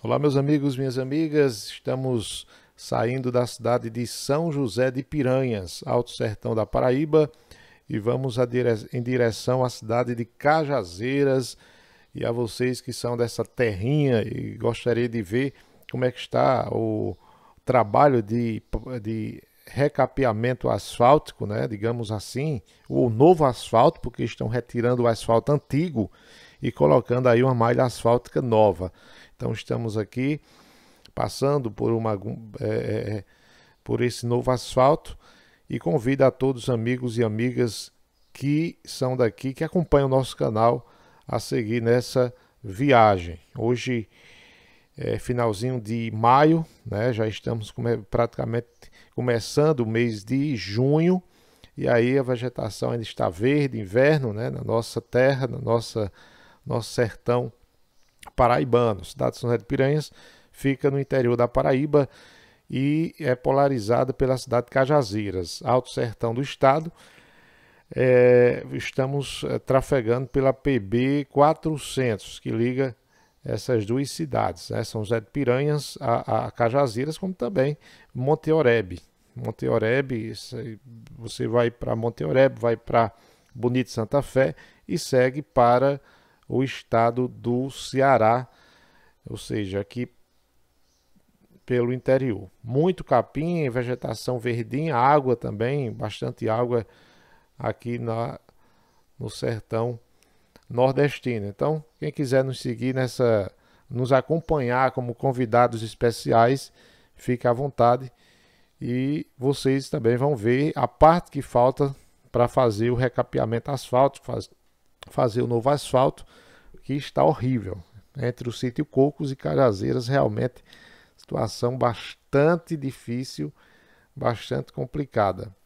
Olá, meus amigos, minhas amigas. Estamos saindo da cidade de São José de Piranhas, Alto Sertão da Paraíba, e vamos dire... em direção à cidade de Cajazeiras. E a vocês que são dessa terrinha e gostaria de ver como é que está o trabalho de, de recapeamento asfáltico, né? digamos assim, o novo asfalto, porque estão retirando o asfalto antigo e colocando aí uma malha asfáltica nova. Então estamos aqui passando por uma é, é, é, por esse novo asfalto e convido a todos os amigos e amigas que são daqui que acompanham o nosso canal a seguir nessa viagem. Hoje é finalzinho de maio, né? Já estamos come praticamente começando o mês de junho e aí a vegetação ainda está verde, inverno, né? Na nossa terra, na nossa nosso sertão paraibano. Cidade de São José de Piranhas fica no interior da Paraíba e é polarizada pela cidade de Cajazeiras, Alto Sertão do Estado. É, estamos é, trafegando pela PB 400, que liga essas duas cidades, né? São José de Piranhas a, a Cajazeiras, como também Monteoreb. Monteoreb, você vai para Monteoreb, vai para Bonito Santa Fé e segue para o estado do Ceará, ou seja, aqui pelo interior. Muito capim, vegetação verdinha, água também, bastante água aqui na, no sertão nordestino. Então, quem quiser nos seguir nessa, nos acompanhar como convidados especiais, fique à vontade e vocês também vão ver a parte que falta para fazer o recapeamento asfáltico, fazer o novo asfalto, que está horrível. Entre o sítio Cocos e Cajazeiras, realmente situação bastante difícil, bastante complicada.